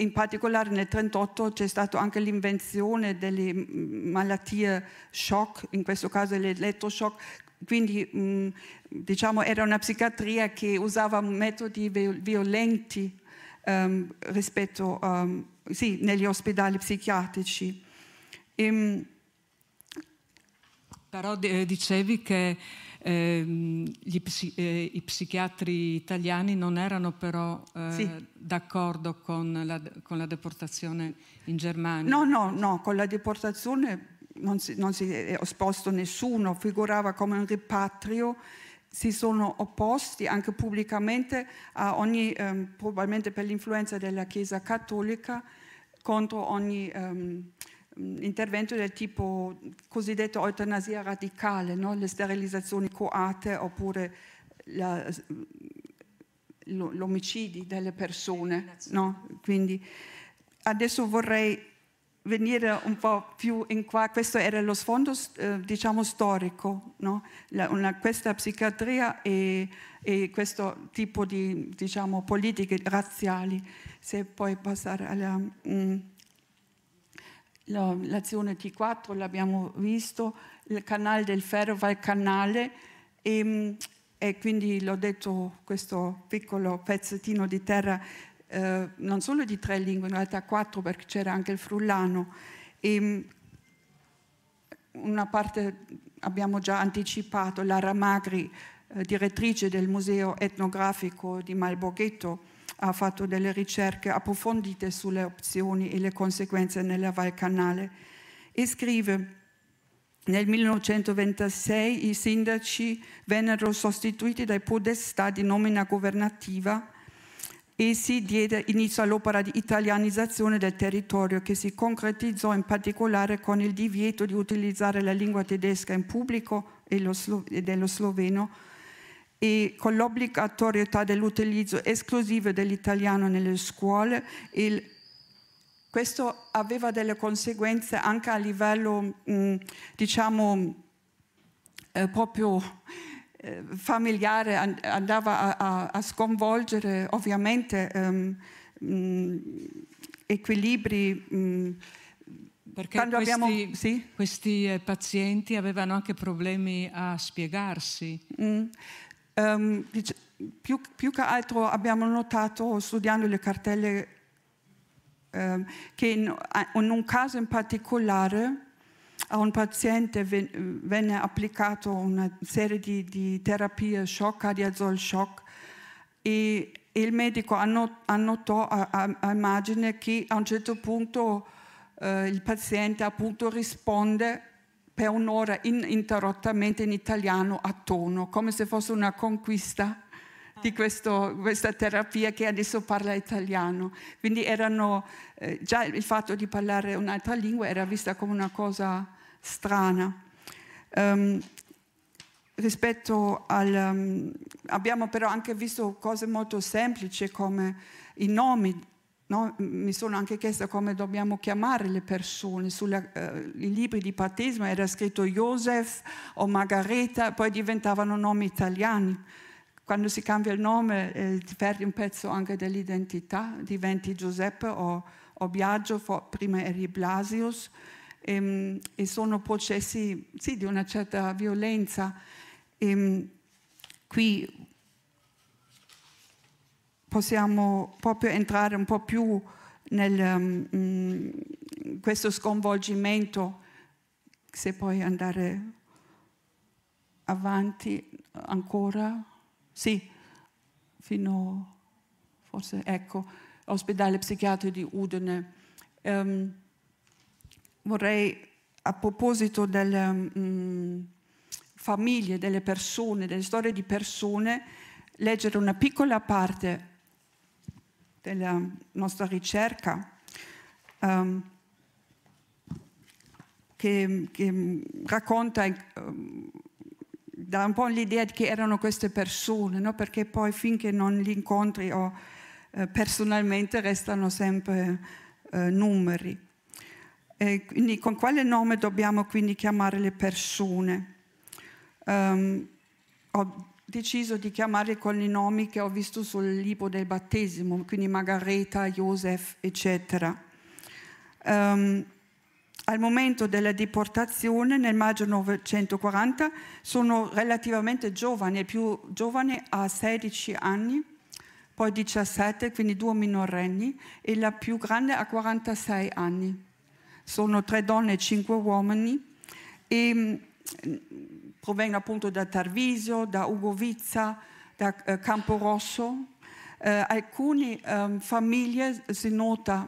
Speaker 2: in particolare nel 1938 c'è stata anche l'invenzione delle mm, malattie shock, in questo caso l'elettroshock, quindi mm, diciamo, era una psichiatria che usava metodi violenti um, rispetto, um, sì, negli ospedali psichiatrici. E, ehm, Però dicevi che
Speaker 1: eh, psi, eh, I psichiatri italiani non erano però eh, sì. d'accordo con la, con la, deportazione in Germania. No, no,
Speaker 2: no, con la deportazione non si, non si è esposto nessuno, figurava come un ripatrio si sono opposti anche pubblicamente a ogni, ehm, probabilmente per l'influenza della Chiesa Cattolica, contro ogni ehm, Mm, intervento del tipo cosiddetto eutanasia radicale, no? le sterilizzazioni coate oppure mm, l'omicidio delle persone. No? Quindi adesso vorrei venire un po' più in qua, questo era lo sfondo eh, diciamo storico, no? La, una, questa psichiatria e, e, questo tipo di diciamo, politiche razziali. Se puoi passare alla... Mm l'azione T4 l'abbiamo visto, il canale del ferro va al canale e, ehm, e quindi l'ho detto questo piccolo pezzettino di terra eh, non solo di tre lingue, in realtà quattro perché c'era anche il frullano. E, ehm, una parte abbiamo già anticipato, Lara Magri, eh, direttrice del Museo etnografico di Malboghetto, ha fatto delle ricerche approfondite sulle opzioni e le conseguenze nella Val Canale e scrive nel 1926 i sindaci vennero sostituiti dai podestà di nomina governativa e si diede inizio all'opera di italianizzazione del territorio che si concretizzò in particolare con il divieto di utilizzare la lingua tedesca in pubblico e, dello sloveno e con l'obbligatorietà dell'utilizzo esclusivo dell'italiano nelle scuole, il, questo aveva delle conseguenze anche a livello, mh, mm, diciamo, eh, proprio eh, familiare, andava a, a sconvolgere ovviamente ehm, mh, mm, equilibri. Mh, mm,
Speaker 1: perché questi, abbiamo, sì? questi, eh, pazienti avevano anche problemi a
Speaker 2: spiegarsi. Mm. Um, dice, più, più, che altro abbiamo notato studiando le cartelle um, che in, in, un caso in particolare a un paziente ven, venne applicata una serie di, di terapie shock, cardiazol shock e, il medico annotò a, a, a, immagine che a un certo punto uh, il paziente appunto risponde per un'ora ininterrottamente in italiano a tono, come se fosse una conquista di questo, questa terapia che adesso parla italiano. Quindi erano, eh, già il fatto di parlare un'altra lingua era vista come una cosa strana. Um, rispetto al... Um, abbiamo però anche visto cose molto semplici come i nomi No? Mi sono anche chiesta come dobbiamo chiamare le persone. Sui eh, libri di battesimo era scritto Joseph o Margareta, poi diventavano nomi italiani. Quando si cambia il nome eh, ti perdi un pezzo anche dell'identità, diventi Giuseppe o, o Biagio, prima eri Blasius, e, ehm, e sono processi sì, di una certa violenza. E, ehm, qui possiamo proprio entrare un po' più nel um, questo sconvolgimento, se puoi andare avanti ancora, sì, fino forse, ecco, ospedale psichiatrico di Udine. Um, vorrei, a proposito delle um, mm, famiglie, delle persone, delle storie di persone, leggere una piccola parte della nostra ricerca, um, che, che, racconta, um, dà un po' l'idea di chi erano queste persone, no? perché poi finché non li incontri o eh, personalmente restano sempre eh, numeri. E quindi con quale nome dobbiamo quindi chiamare le persone? Um, ehm, ho deciso di chiamare con i nomi che ho visto sul libro del battesimo, quindi Margareta, Joseph, eccetera. Um, al momento della deportazione nel maggio 1940 sono relativamente giovane, il più giovane ha 16 anni, poi 17, quindi due minorenni, e la più grande ha 46 anni. Sono tre donne e cinque uomini. E, ehm, provengono appunto da Tarvisio, da Ugovizza, da eh, Rosso. Eh, alcune ehm, eh, famiglie, si nota,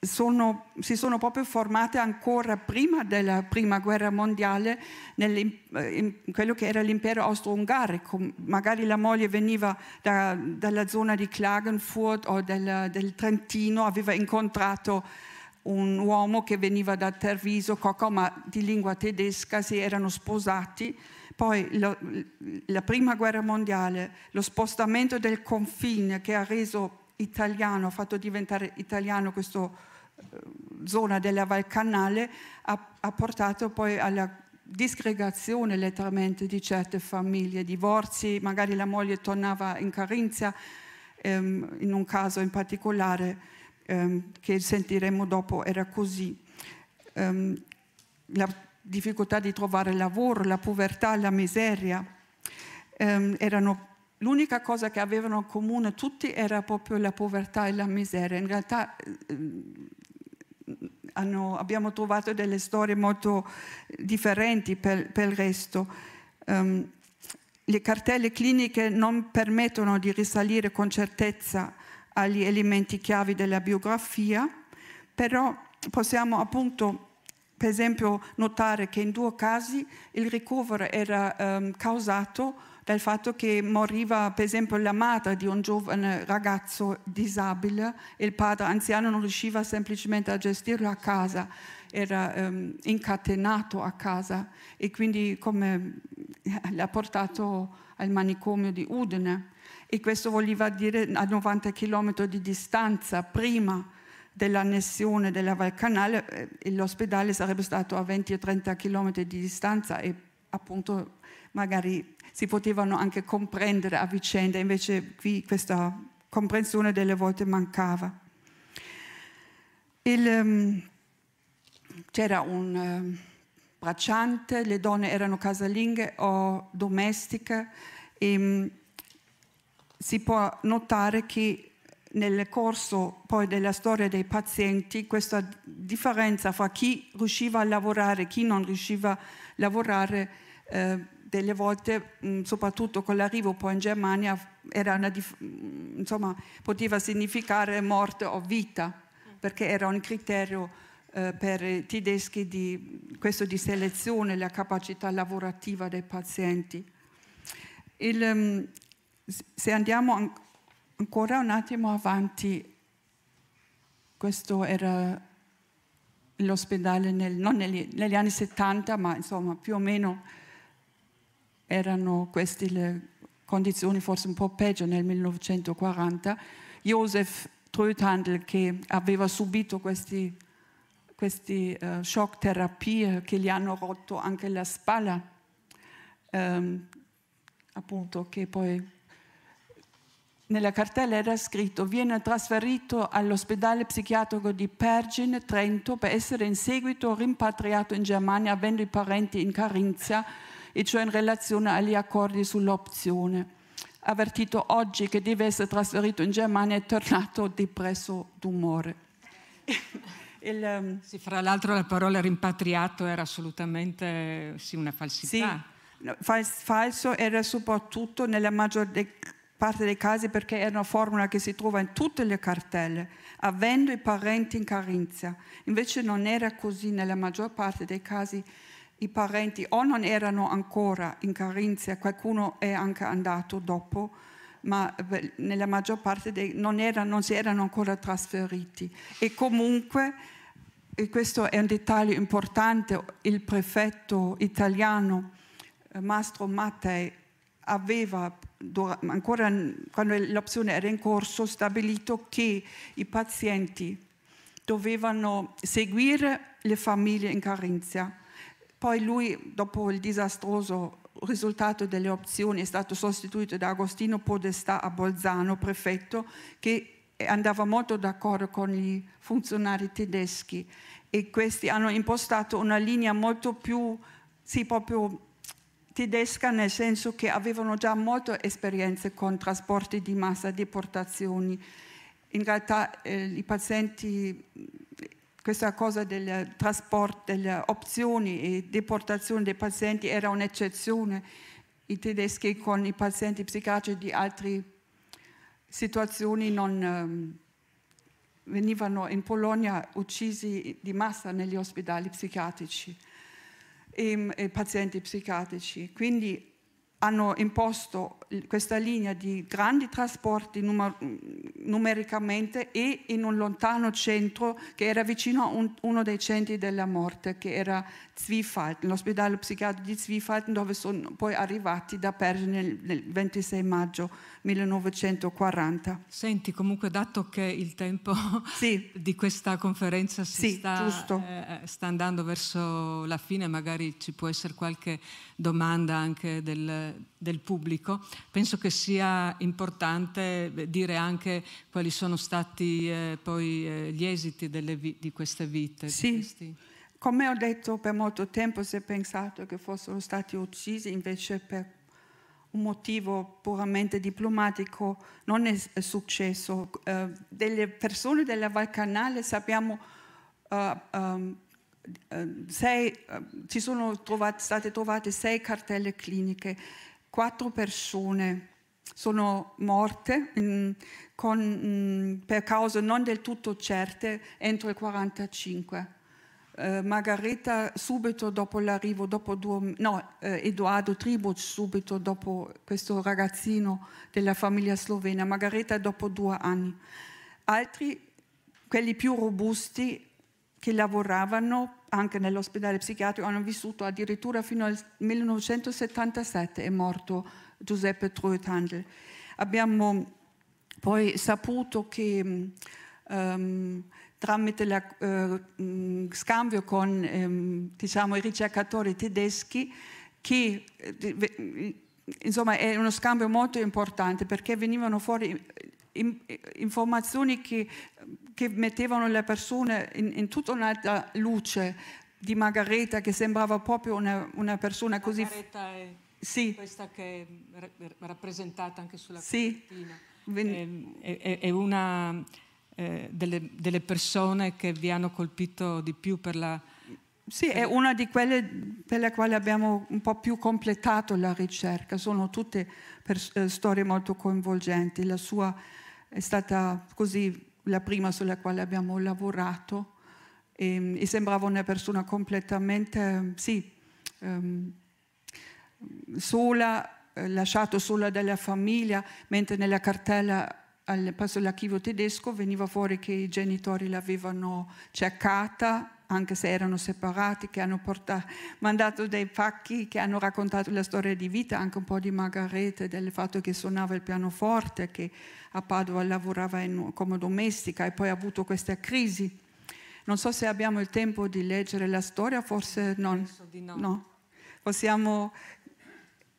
Speaker 2: sono, si sono proprio formate ancora prima della Prima Guerra Mondiale eh, in quello che era l'impero austro-ungarico. Magari la moglie veniva da, dalla zona di Klagenfurt o del, del Trentino, aveva incontrato un uomo che veniva da Terviso, Cocò, ma di lingua tedesca, si erano sposati. Poi lo, la prima guerra mondiale, lo spostamento del confine che ha reso italiano, ha fatto diventare italiano questa eh, zona della Valcanale, ha, ha portato poi alla disgregazione letteralmente di certe famiglie, divorzi, magari la moglie tornava in carinzia, ehm, in un caso in particolare ehm, che sentiremo dopo era così. Ehm, la difficoltà di trovare lavoro, la povertà, la miseria, ehm, erano l'unica cosa che avevano in comune tutti era proprio la povertà e la miseria. In realtà ehm, hanno, abbiamo trovato delle storie molto differenti per, per il resto. Um, le cartelle cliniche non permettono di risalire con certezza agli elementi chiavi della biografia, però possiamo appunto per esempio notare che in due casi il ricovero era ehm, causato dal fatto che moriva per esempio la madre di un giovane ragazzo disabile e il padre anziano non riusciva semplicemente a gestirlo a casa, era ehm, incatenato a casa e quindi come l'ha portato al manicomio di Udine e questo voleva dire a 90 km di distanza prima dell'annessione della Val Canale, eh, l'ospedale sarebbe stato a 20 o 30 km di distanza e appunto magari si potevano anche comprendere a vicenda, invece qui questa comprensione delle volte mancava. Um, c'era un um, bracciante, le donne erano casalinghe o domestiche e, ehm, si può notare che nel corso poi della storia dei pazienti questa differenza fra chi riusciva a lavorare e chi non riusciva a lavorare eh, delle volte, mh, mm, soprattutto con l'arrivo poi in Germania, mm, insomma, poteva significare morte o vita, perché era un criterio eh, per i tedeschi di, questo di selezione, la capacità lavorativa dei pazienti. Il, mm, se andiamo ancora un attimo avanti, questo era l'ospedale nel, non negli, negli, anni 70, ma insomma più o meno erano queste le condizioni, forse un po' peggio nel 1940. Josef Tröthandel che aveva subito questi, questi uh, shock terapie che gli hanno rotto anche la spalla, um, appunto che poi nella cartella era scritto viene trasferito all'ospedale psichiatrico di Pergin, Trento, per essere in seguito rimpatriato in Germania avendo i parenti in Carinzia e cioè in relazione agli accordi sull'opzione. Avvertito oggi che deve essere trasferito in Germania è tornato depresso d'umore.
Speaker 1: Il, ehm, sì, fra l'altro la parola rimpatriato era assolutamente sì, una falsità.
Speaker 2: Sì, falso era soprattutto nella maggior parte dei casi perché è una formula che si trova in tutte le cartelle, avendo i parenti in carenza. Invece non era così nella maggior parte dei casi i parenti o non erano ancora in carenza, qualcuno è anche andato dopo, ma nella maggior parte dei, non, era, non si erano ancora trasferiti. E comunque, e questo è un dettaglio importante, il prefetto italiano eh, Mastro Mattei aveva ancora quando l'opzione era in corso, stabilito che i pazienti dovevano seguire le famiglie in carenza. Poi lui, dopo il disastroso risultato delle opzioni, è stato sostituito da Agostino Podestà a Bolzano, prefetto, che andava molto d'accordo con i funzionari tedeschi e questi hanno impostato una linea molto più, sì, proprio tedesca nel senso che avevano già molte esperienze con trasporti di massa, deportazioni. In realtà eh, i pazienti, questa cosa del trasporto, delle opzioni e deportazione dei pazienti era un'eccezione. I tedeschi con i pazienti psichiatrici di altre situazioni non... Eh, venivano in Polonia uccisi di massa negli ospedali psichiatrici e, mm, e pazienti psichiatrici. Quindi hanno imposto questa linea di grandi trasporti numer mm, numericamente e in un lontano centro che era vicino a un, uno dei centri della morte, che era Zwiefalten, l'ospedale psichiatrico di Zwiefalten, dove sono poi arrivati da Pergine il 26 maggio 1940. Senti, comunque dato che il tempo sì. di questa conferenza si sì, sta, eh, eh, sta,
Speaker 1: andando verso la fine, magari ci può essere qualche domanda anche del, del pubblico, penso che sia importante eh, dire anche quali sono stati eh, poi eh, gli esiti vi- di queste vite. Sì. Questi...
Speaker 2: Come ho detto, per molto tempo si è pensato che fossero stati uccisi, invece per un motivo puramente diplomatico non è successo. Eh, delle persone della Val Canale sappiamo uh, um, sei, eh, ci sono trovate, state trovate sei cartelle cliniche, quattro persone sono morte mh, mm, con, mh, mm, per cause non del tutto certe entro il 1945 eh, Margareta subito dopo l'arrivo, dopo due, no, eh, Edoardo Tribuc subito dopo questo ragazzino della famiglia slovena, Margareta dopo due anni. Altri, quelli più robusti, che lavoravano anche nell'ospedale psichiatrico, hanno vissuto addirittura fino al 1977, è morto Giuseppe Troethandel. Abbiamo poi saputo che um, tramite lo eh, scambio con ehm, diciamo, i ricercatori tedeschi che eh, insomma è uno scambio molto importante perché venivano fuori eh, eh, informazioni che, che mettevano le persone in, in tutta un'altra luce di Margareta che sembrava proprio una, una persona così... Margareta
Speaker 1: è sì. questa che è rappresentata anche sulla sì. copertina. Ven- ehm,
Speaker 2: è, è, è una
Speaker 1: eh, delle, delle, persone che vi hanno colpito di più per la...
Speaker 2: Sì, è una di quelle per le quali abbiamo un po' più completato la ricerca, sono tutte per, eh, storie molto coinvolgenti, la sua è stata così la prima sulla quale abbiamo lavorato ehm, e mi sembrava una persona completamente, sì, ehm, sola, eh, lasciato sola dalla famiglia, mentre nella cartella l'archivio tedesco veniva fuori che i genitori l'avevano cercata anche se erano separati, che hanno portato, mandato dei pacchi che hanno raccontato la storia di vita, anche un po' di Margarete, del fatto che suonava il pianoforte, che a Padova lavorava in, come domestica e poi ha avuto questa crisi. Non so se abbiamo il tempo di leggere la storia, forse non. No. no. Possiamo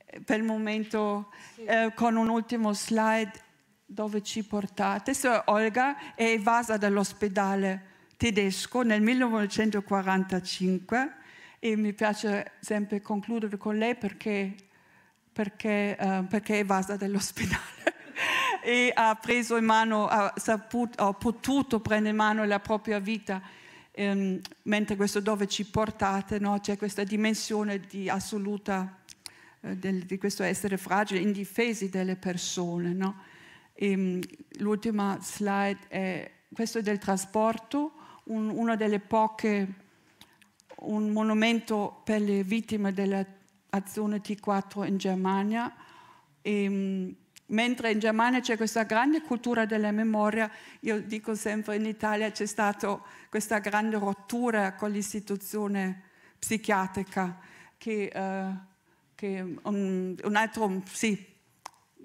Speaker 2: eh, per il momento sì. eh, con un ultimo slide dove ci portate. Sir Olga è evasa dall'ospedale tedesco nel 1945 e mi piace sempre concludere con lei perché, perché, uh, perché è evasa dall'ospedale e ha preso in mano, ha, saputo, ha potuto prendere in mano la propria vita. Um, mentre questo dove ci portate, no? c'è questa dimensione di assoluta, uh, del, di questo essere fragile, indifesi delle persone. No? Ehm, l'ultima slide è questo è del trasporto, un, una delle poche, un monumento per le vittime dell'azione T4 in Germania. E, ehm, mentre in Germania c'è questa grande cultura della memoria, io dico sempre in Italia c'è stata questa grande rottura con l'istituzione psichiatrica, che, eh, che un, un altro, sì,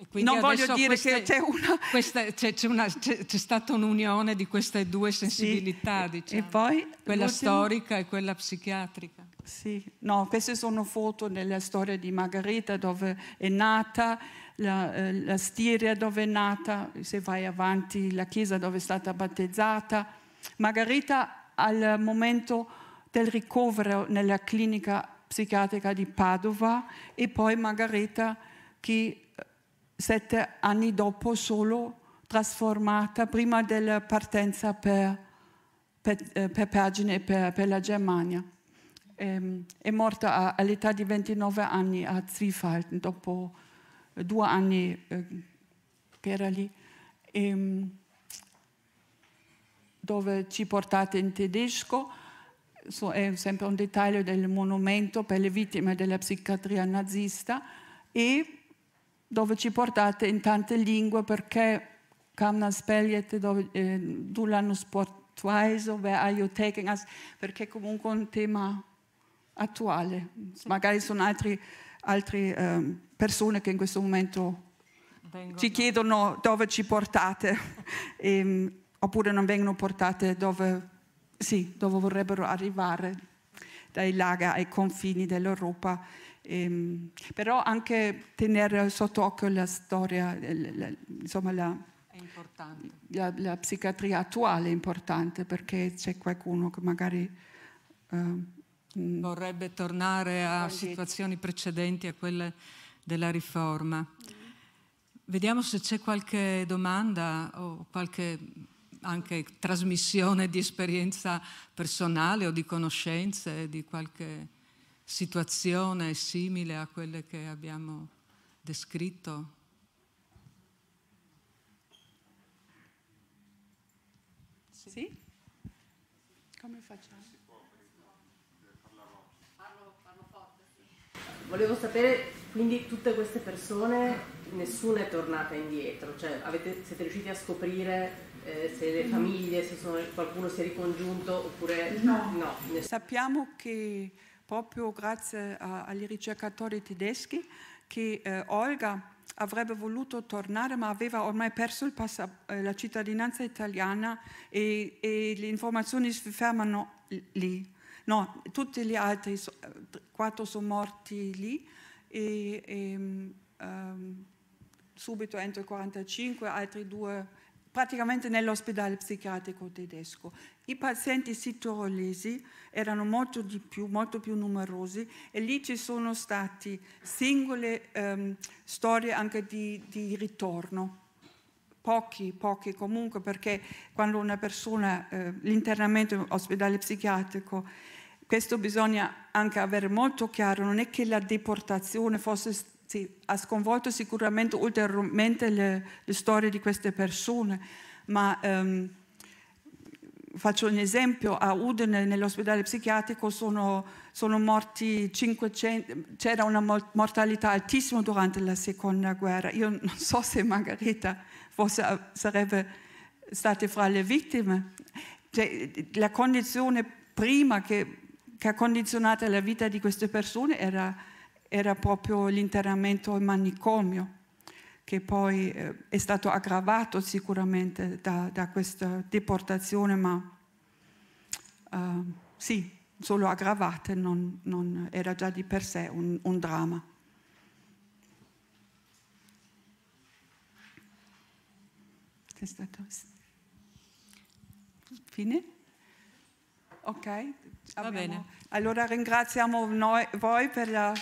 Speaker 2: quindi non voglio dire queste, che c'è
Speaker 1: una... Questa, c'è, c'è, una, c'è, c'è, stata un'unione di queste due sensibilità, sì. diciamo. E poi, quella l'ultimo... storica e quella
Speaker 2: psichiatrica. Sì, no, queste sono foto della storia di Margherita dove è nata, la, eh, la stiria dove è nata, se vai avanti, la chiesa dove è stata battezzata. Margherita al momento del ricovero nella clinica psichiatrica di Padova e poi Margherita che sette anni dopo solo trasformata prima della partenza per, per, eh, per Pagine per, per, la Germania. E, ehm, è morta all'età di 29 anni a Zwiefalten, dopo due anni eh, che era lì, e, ehm, dove ci portate in tedesco. So, è sempre un dettaglio del monumento per le vittime della psichiatria nazista e dove ci portate in tante lingue perché Kamna Spelliet, dove eh, tu l'hanno sportwise, where us? Perché comunque è un tema attuale. Magari sono altre eh, persone che in questo momento Vengono. ci chiedono dove ci portate, e, ehm, oppure non vengono portate dove, sì, dove vorrebbero arrivare, dai laghi ai confini dell'Europa. Ehm, però anche tenere sotto occhio la storia, eh, insomma la, la, la, psichiatria attuale è importante perché c'è qualcuno che magari... Eh, mm,
Speaker 1: Vorrebbe tornare a situazioni precedenti a quelle della riforma. Mm. Vediamo se c'è qualche domanda o qualche anche trasmissione di esperienza personale o di conoscenze, di qualche situazione simile a quelle che abbiamo descritto?
Speaker 2: Sì? Come facciamo?
Speaker 1: Eh, Volevo sapere,
Speaker 2: quindi tutte queste
Speaker 1: persone, nessuna è tornata indietro, cioè avete, siete riusciti a scoprire eh, se le famiglie, se sono, qualcuno si è ricongiunto oppure no. no.
Speaker 2: Sappiamo che proprio grazie a, agli ricercatori tedeschi che eh, Olga avrebbe voluto tornare ma aveva ormai perso eh, la cittadinanza italiana e, e, le informazioni si fermano lì. No, tutti gli altri, so, quattro sono morti lì e, e um, ehm, subito entro il 1945, altri due praticamente nell'ospedale psichiatrico tedesco. I pazienti sittorolesi erano molto, di più, molto più numerosi e lì ci sono state singole ehm, storie anche di, di ritorno pochi, pochi comunque, perché quando una persona, eh, l'internamento in ospedale psichiatrico, questo bisogna anche avere molto chiaro, non è che la deportazione fosse sì, ha sconvolto sicuramente ulteriormente le, le storie di queste persone, ma ehm, faccio un esempio, a Udine nell'ospedale psichiatrico sono, sono morti 500, c'era una mortalità altissima durante la seconda guerra. Io non so se Margherita fosse, sarebbe stata fra le vittime. Cioè, la condizione prima che, che ha condizionato la vita di queste persone era era proprio l'interramento in manicomio, che poi eh, è stato aggravato sicuramente da, da questa deportazione, ma uh, sì, solo aggravato, non, non, era già di per sé un, un dramma. È stato... Fine? Ok, va Abbiamo... bene. Allora ringraziamo noi, voi per la...